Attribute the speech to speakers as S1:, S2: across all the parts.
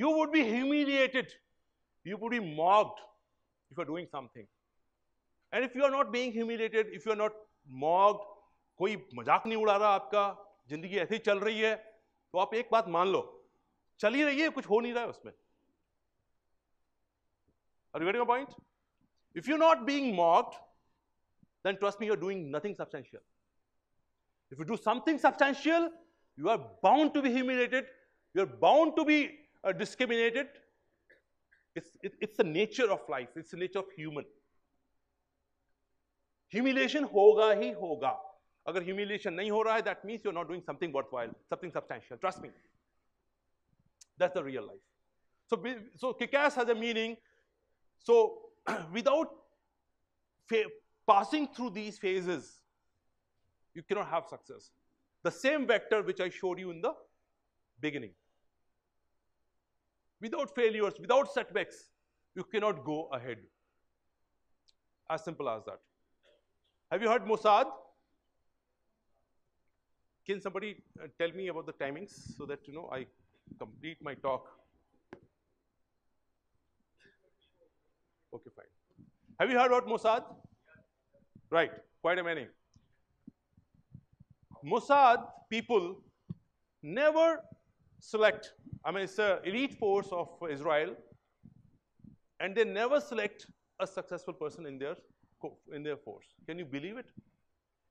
S1: You would be humiliated. You would be mocked if you're doing something. And if you are not being humiliated, if you are not mocked, कोई मजाक नहीं उड़ा रहा आपका जिंदगी ऐसे ही चल रही है तो आप एक बात मान लो चल ही रही है कुछ हो नहीं रहा उसमें Are you getting a point? If you're not being mocked, then trust me, you're doing nothing substantial. If you do something substantial, you are bound to be humiliated, you're bound to be uh, discriminated. It's, it, it's the nature of life. It's the nature of human. Humiliation hoga hi hoga. अगर humiliation नहीं हो रहा that means you're not doing something worthwhile, something substantial. Trust me. That's the real life. So, so kick-ass has a meaning. So without passing through these phases, you cannot have success. The same vector which I showed you in the beginning without failures, without setbacks, you cannot go ahead. As simple as that. Have you heard Mossad? Can somebody uh, tell me about the timings so that, you know, I complete my talk? Okay, fine. Have you heard about Mossad? Right, quite a many. Mossad people never select, I mean, it's a elite force of Israel, and they never select a successful person in their, in their force. Can you believe it?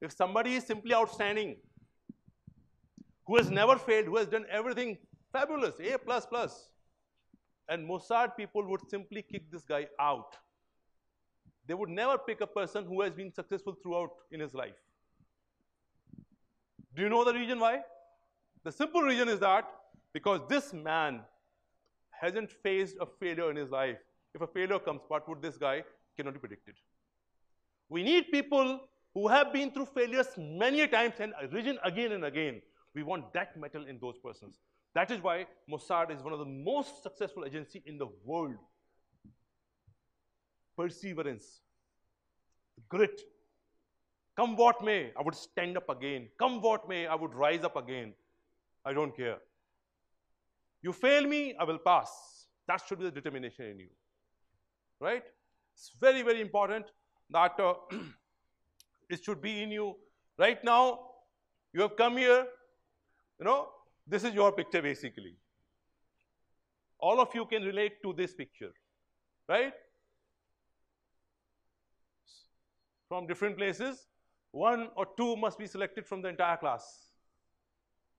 S1: If somebody is simply outstanding, who has never failed, who has done everything fabulous, A++, plus plus, and Mossad people would simply kick this guy out. They would never pick a person who has been successful throughout in his life. Do you know the reason why? The simple reason is that because this man hasn't faced a failure in his life. If a failure comes, what would this guy cannot be predicted? We need people who have been through failures many times and risen again and again. We want that metal in those persons. That is why Mossad is one of the most successful agency in the world. Perseverance, grit. Come what may, I would stand up again. Come what may, I would rise up again. I don't care. You fail me, I will pass. That should be the determination in you, right? It's very, very important that uh, it should be in you. Right now, you have come here, you know, this is your picture basically. All of you can relate to this picture, right? From different places, one or two must be selected from the entire class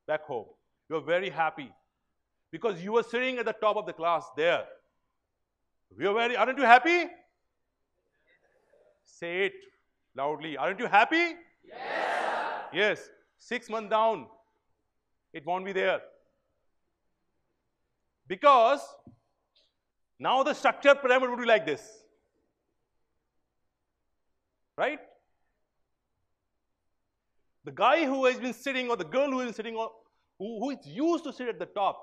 S1: back home. You are very happy because you were sitting at the top of the class there. We are very, aren't you happy? Say it loudly. Aren't you happy? Yes. Yes. Six months down, it won't be there. Because now the structure pyramid would be like this. Right? The guy who has been sitting or the girl who has been sitting or who, who is used to sit at the top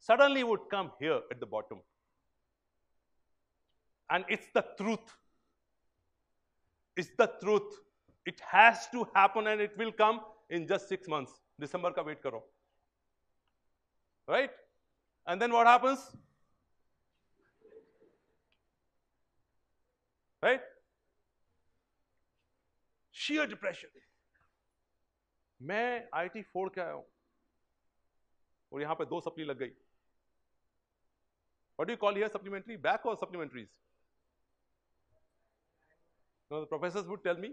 S1: suddenly would come here at the bottom. And it's the truth. It's the truth. It has to happen and it will come in just six months. December ka wait karo. Right? And then what happens? Right? Sheer depression. मैं I T फोड़ के आया हूं और यहां पे दो supply लग गई What do you call here supplementary? Back or supplementaries? No, the professors would tell me.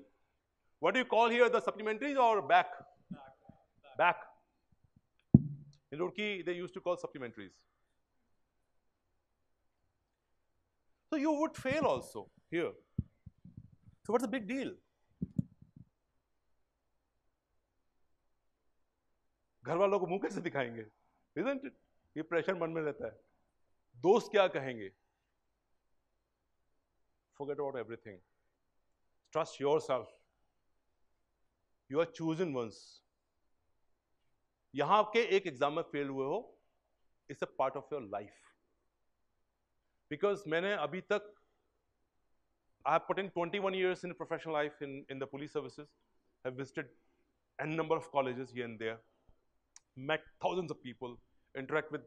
S1: What do you call here the supplementaries or back? Back. In Roorkee, they used to call supplementaries. So you would fail also here. So what's the big deal? घर वालों को मुंह कैसे दिखाएंगे isn't ये pressure मन में रहता है दोस्त क्या कहेंगे everything trust yourself you are choose in once यहां के एक एग्जाम में फेल हुए हो it's a part of your life because मैंने अभी तक I have put in twenty one years in professional life in in the police services have visited an number of colleges ये and there met thousands of people interact with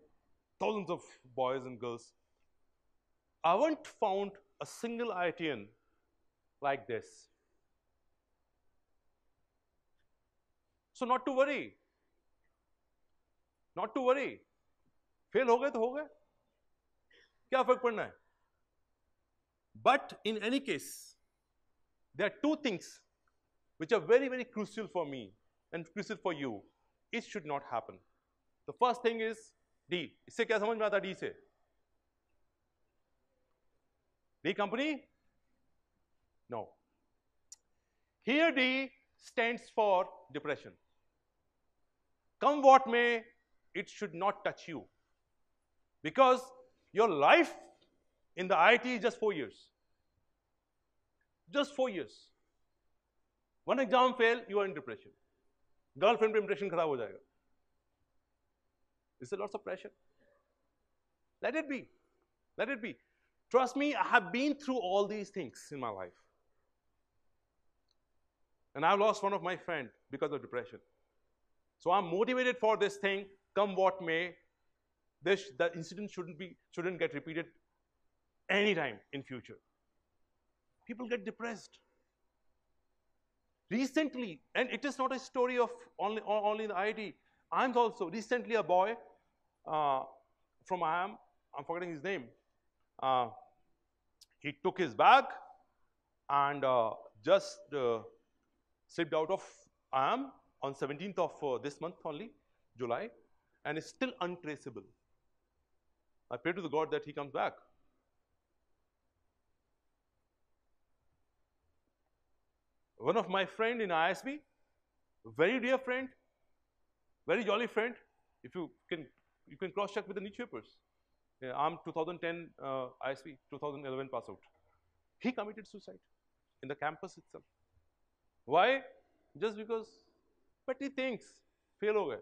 S1: thousands of boys and girls. I haven't found a single ITN like this. So not to worry. Not to worry. Fail हो गए तो हो गए क्या फर्क पड़ना है But in any case, there are two things which are very, very crucial for me and crucial for you. It should not happen. The first thing is D इससे क्या समझ में आता डी से D company no here D stand for depression come what may it should not touch you because your life in the I T just four years just four years one exam fail you are in depression girlfriend पर impression खराब हो जाएगा Is there lots of pressure? Let it be. Let it be. Trust me, I have been through all these things in my life. And I've lost one of my friend because of depression. So I'm motivated for this thing, come what may. This the incident shouldn't be shouldn't get repeated anytime in future. People get depressed. Recently, and it is not a story of only only the IIT. I'm also recently a boy uh, from am, I'm forgetting his name. Uh, he took his bag and uh, just uh, slipped out of am on 17th of uh, this month only, July, and is still untraceable. I pray to the God that he comes back. One of my friend in ISB, very dear friend, very jolly friend, if you can you can cross-check with the newspapers. Yeah, uh, I'm 2010 uh, ISP, 2011 pass out. He committed suicide in the campus itself. Why? Just because petty things fail हो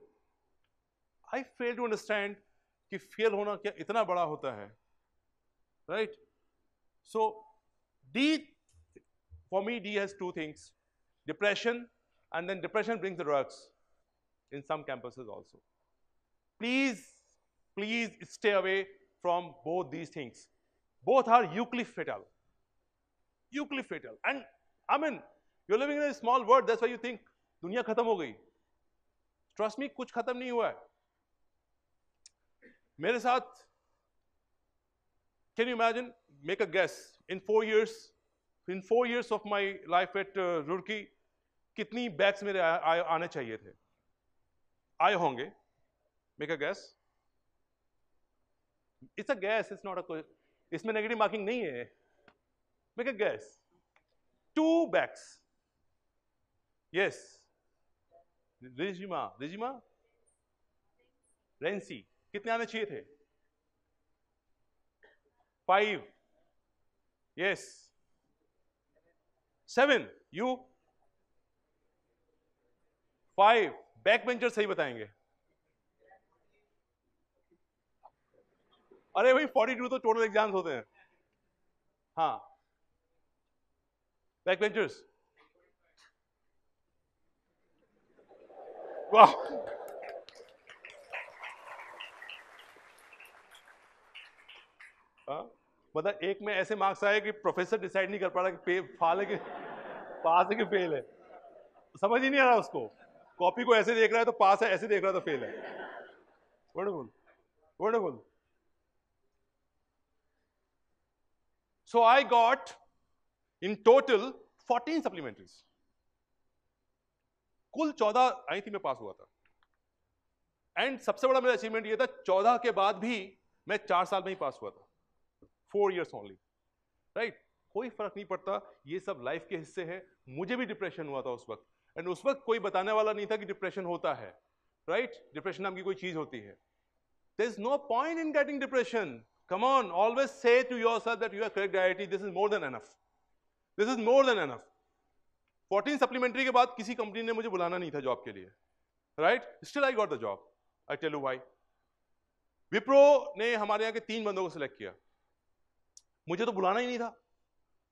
S1: I fail to understand कि fail होना क्या इतना बड़ा hota hai. right? So D for me D has two things, depression and then depression brings the drugs in some campuses also. Please Please stay away from both these things. Both are Euclid fatal. Euclid fatal. And I mean, you're living in a small world, that's why you think दुनिया खत्म हो गई trust me कुछ खत्म नहीं हुआ है मेरे साथ can you imagine make a guess in four years in four years of my life at Roorkee कितनी बैग्स मेरे आ, आ, आने चाहिए थे आए होंगे make a guess it's a guess it's not a इसमें नेगेटिव मार्किंग नहीं है make a guess two backs yes रिजिमा रिजिमा रेंसी कितने आने चाहिए थे five yes seven you five backbencher सही बताएंगे अरे भाई फोर्टी टू तो टोटल एग्जाम्स होते हैं हाँ बैक बेंचर्स वाह हाँ, मतलब एक में ऐसे मार्क्स आए कि प्रोफेसर डिसाइड नहीं कर पा रहा कि फाल है कि पास है कि फेल है समझ ही नहीं आ रहा उसको कॉपी को ऐसे देख रहा है तो पास है ऐसे देख रहा है तो फेल है wonderful wonderful So I got in total 14 supplementaries कुल 14 आई थी मैं पास हुआ था एंड सबसे बड़ा मेरा अचीवमेंट ये था 14 के बाद भी मैं चार साल में ही पास हुआ था फोर इयर्स ओनली राइट कोई फर्क नहीं पड़ता ये सब लाइफ के हिस्से हैं मुझे भी डिप्रेशन हुआ था उस वक्त एंड उस वक्त कोई बताने वाला नहीं था कि डिप्रेशन होता है राइट right? डिप्रेशन नाम की कोई चीज होती है there is no point in getting depression Come on, always say to yourself that you have cracked IIT, this is more than enough. This is more than enough 14 supplementary के बाद किसी company ने मुझे बुलाना नहीं था जॉब के लिए right still I got the job I tell you why Wipro ने हमारे यहाँ के तीन बंदों को सिलेक्ट किया मुझे तो बुलाना ही नहीं था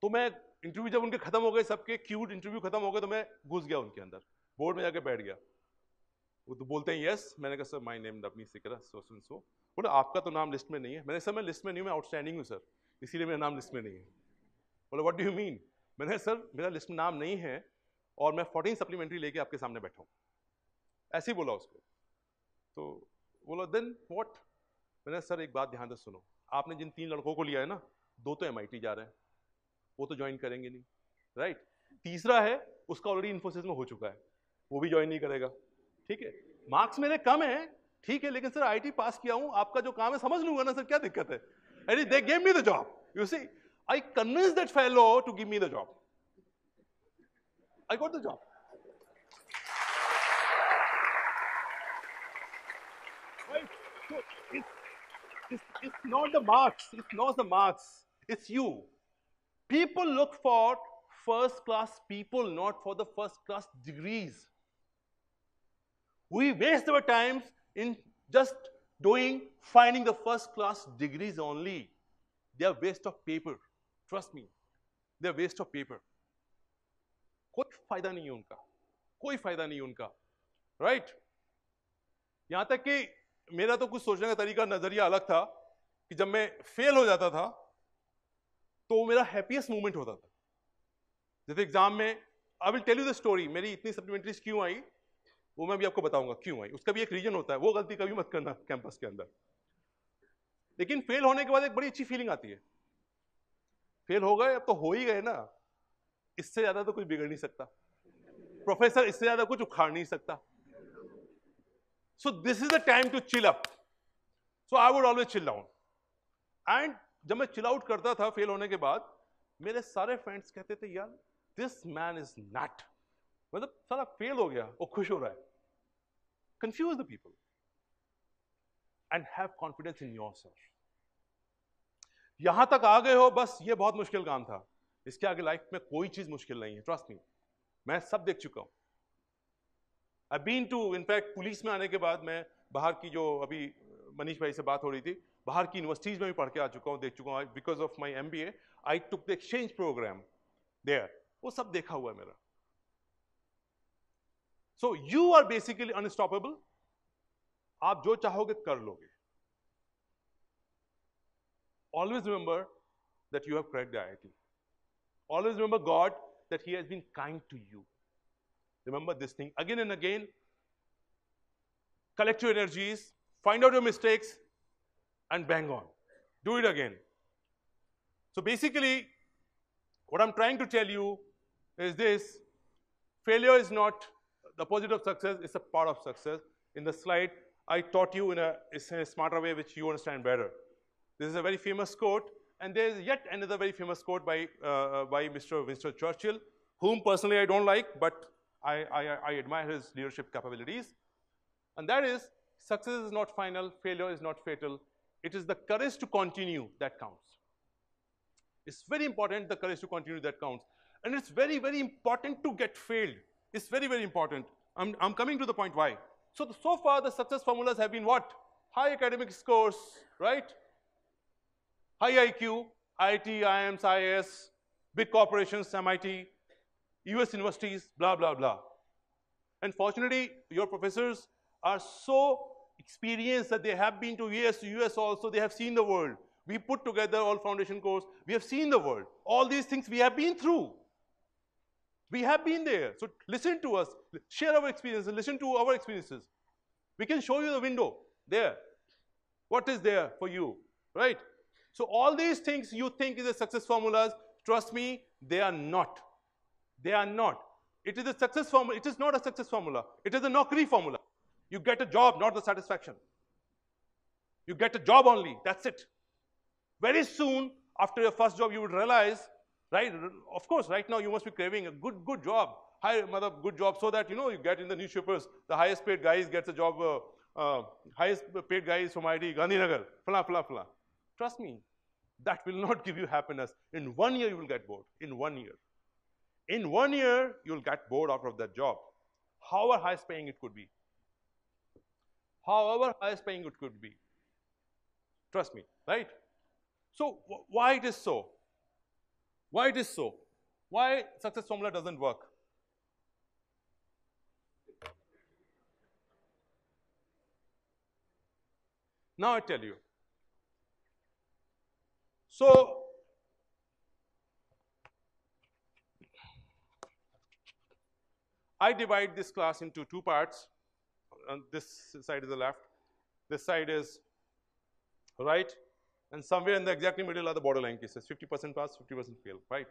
S1: तो मैं इंटरव्यू जब उनके खत्म हो गए सबके क्यूट इंटरव्यू खत्म हो गए तो मैं घुस गया उनके अंदर बोर्ड में जाके बैठ गया वो तो बोलते हैं यस मैंने कहा sir my name Navneet Sikra so सुन सो बोले आपका तो नाम लिस्ट में नहीं है मैंने सर मैं लिस्ट में नहीं हूँ मैं आउटस्टैंडिंग हूँ सर इसीलिए मेरा नाम लिस्ट में नहीं है बोले व्हाट डू यू मीन मैंने सर मेरा लिस्ट में नाम नहीं है और मैं फोर्टीन सप्लीमेंट्री लेके आपके सामने बैठा हूँ ऐसे ही बोला उसको तो बोला देन वॉट मैंने सर एक बात ध्यान से सुनो आपने जिन तीन लड़कों को लिया है ना दो तो एम जा रहे हैं वो तो ज्वाइन करेंगे नहीं राइट तीसरा है उसका ऑलरेडी इन्फोसिस में हो चुका है वो भी ज्वाइन नहीं करेगा ठीक है मार्क्स मेरे कम है ठीक है लेकिन सर आईटी पास किया हूं आपका जो काम है समझ लूंगा ना सर क्या दिक्कत है अरे they gave me the job you see I convince that fellow to give me the job I got the job it's not the marks it's not the marks it's you people look for first class people not for the first class degrees We waste our times in just doing, finding the first class degrees only. They are waste of paper. Trust me, they are waste of paper. कोई फायदा नहीं है उनका कोई फायदा नहीं है उनका राइट right? यहां तक कि मेरा तो कुछ सोचने का तरीका नजरिया अलग था कि जब मैं फेल हो जाता था तो मेरा हैप्पीएस्ट मोमेंट होता था जैसे एग्जाम में I will tell you the story मेरी इतनी सप्लीमेंट्रीज क्यों आई वो मैं भी आपको बताऊंगा क्यों आई उसका भी एक रीजन होता है वो गलती कभी मत करना कैंपस के अंदर लेकिन फेल होने के बाद एक बड़ी अच्छी फीलिंग आती है फेल हो गए अब तो हो ही गए ना इससे ज्यादा तो कुछ बिगड़ नहीं सकता प्रोफेसर इससे ज्यादा कुछ उखाड़ नहीं सकता so this is the time to chill up so I would always chill down and जब मैं चिल आउट करता था फेल होने के बाद मेरे सारे फ्रेंड्स कहते थे यार दिस मैन इज नॉट मतलब सारा फेल हो गया वो खुश हो रहा है confuse the people and have confidence in yourself यहां तक आ गए हो बस ये बहुत मुश्किल काम था इसके आगे लाइफ में कोई चीज मुश्किल नहीं है ट्रस्ट मी मैं सब देख चुका हूं I been to in fact police में आने के बाद मैं बाहर की जो अभी मनीष भाई से बात हो रही थी बाहर की यूनिवर्सिटीज में भी पढ़ के आ चुका हूँ देख चुका हूँ because of my M B I took the exchange programme there वो सब देखा हुआ है मेरा so you are basically unstoppable आप जो चाहोगे कर लोगे always remember that you have correct diety. Always remember God that He has been kind to you. Remember this thing again and again. Collect your energies, find out your mistakes, and bang on. Do it again. So basically, what I'm trying to tell you is this failure is not the opposite of success is a part of success. In the slide, I taught you in a, in a smarter way which you understand better. This is a very famous quote, and there is yet another very famous quote by, uh, uh by Mr. Winston Churchill, whom personally I don't like, but I, I, I admire his leadership capabilities. And that is, success is not final, failure is not fatal. It is the courage to continue that counts. It's very important the courage to continue that counts. And it's very, very important to get failed. It's very, very important. I'm, I'm coming to the point why. So, the, so far the success formulas have been what? High academic scores, right? High IQ, IT, IIMs, IIS, big corporations, MIT, US universities, blah, blah, blah. And fortunately, your professors are so experienced that they have been to US, US also, they have seen the world. We put together all foundation course, we have seen the world. All these things we have been through. We have been there. So listen to us, share our experiences, listen to our experiences. We can show you the window there. What is there for you, right? So all these things you think is a success formulas, trust me, they are not. They are not. It is a success formula. It is not a success formula. It is a knockery formula. You get a job, not the satisfaction. You get a job only. That's it. Very soon, after your first job, you would realize right? Of course, right now you must be craving a good, good job, high mother, good job, so that you know you get in the newspapers. The highest paid guys gets a job. Uh, uh, highest paid guys from IIT Gandhinagar, fla fla fla. Trust me, that will not give you happiness. In one year, you will get bored. In one year, in one year, you'll get bored out of that job. However high paying it could be. However high paying it could be. Trust me, right? So why it is so? Why it is so? Why success formula doesn't work? Now I tell you. So, I divide this class into two parts. And this side is the left, this side is right and somewhere in the exactly middle are the borderline cases, 50% pass, 50% fail, right?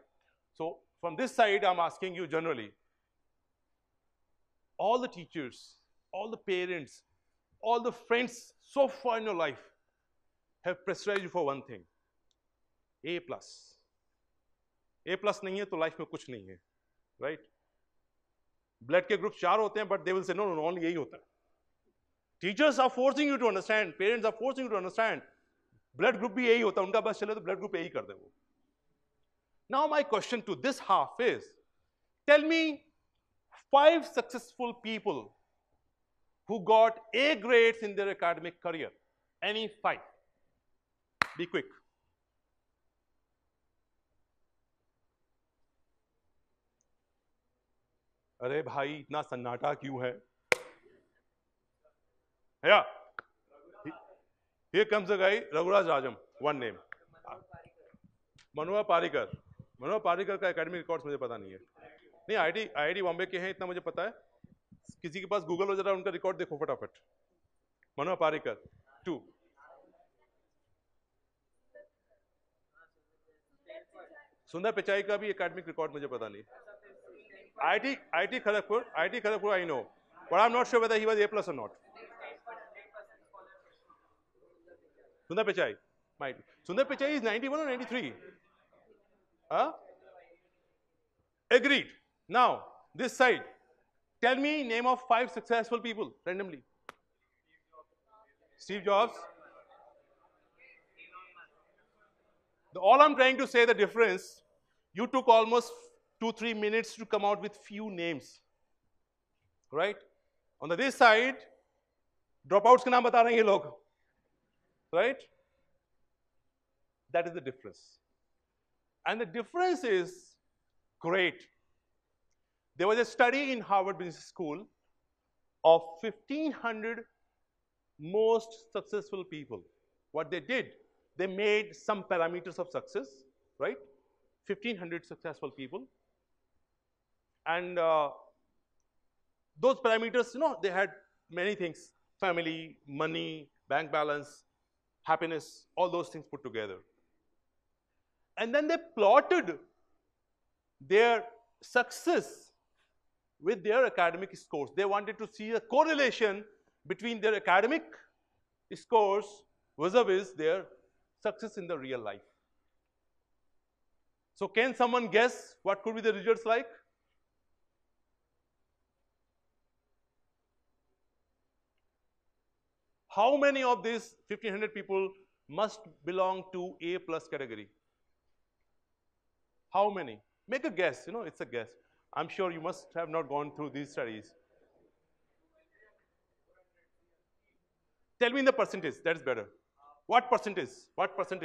S1: So from this side, I'm asking you generally, all the teachers, all the parents, all the friends so far in your life have pressurized you for one thing, A plus. A plus नहीं है तो life में कुछ नहीं है, right? Blood के group चार होते हैं, but they will say no, no, no, only यही होता है. Teachers are forcing you to understand, parents are forcing you to understand. Blood group भी यही होता है उनका बस चले तो ब्लड ग्रुप यही कर दे वो now my question to this half is tell me five successful people who got A grade in their academic career any five be quick अरे भाई इतना सन्नाटा क्यों है या yeah. Here comes the guy, Raghuraj Rajam, one name. मनोहर पारिकर मनोहर पारिकर का academic records मुझे पता नहीं है नहीं आईडी आईडी बॉम्बे के हैं इतना मुझे पता है किसी के पास गूगल हो जरा उनका रिकॉर्ड देखो फटाफट मनोहर पारिकर टू सुंदर पिचाई का भी एकेडमिक रिकॉर्ड मुझे पता नहीं IT IT Kharagpur IT Kharagpur I know but I am not sure whether he was A plus और not Sundar Pichai. Might. Sundar Pichai is 91 or 93? Huh? Agreed. Now, this side. Tell me name of five successful people randomly. Steve Jobs. The, all I'm trying to say the difference, you took almost two, three minutes to come out with few names. Right? On the this side, dropouts के नाम बता रहे हैं ये right? That is the difference. And the difference is great. There was a study in Harvard Business School of 1,500 most successful people. What they did, they made some parameters of success, right? 1,500 successful people. And uh, those parameters, you know, they had many things, family, money, bank balance, happiness, all those things put together. And then they plotted their success with their academic scores. They wanted to see a correlation between their academic scores vis-a-vis their success in the real life. So can someone guess what could be the results like? How many of these 1500 people must belong to A plus category? How many? Make a guess, you know, it's a guess. I'm sure you must have not gone through these studies. Tell me the percentage, that's better. What percentage? What percentage?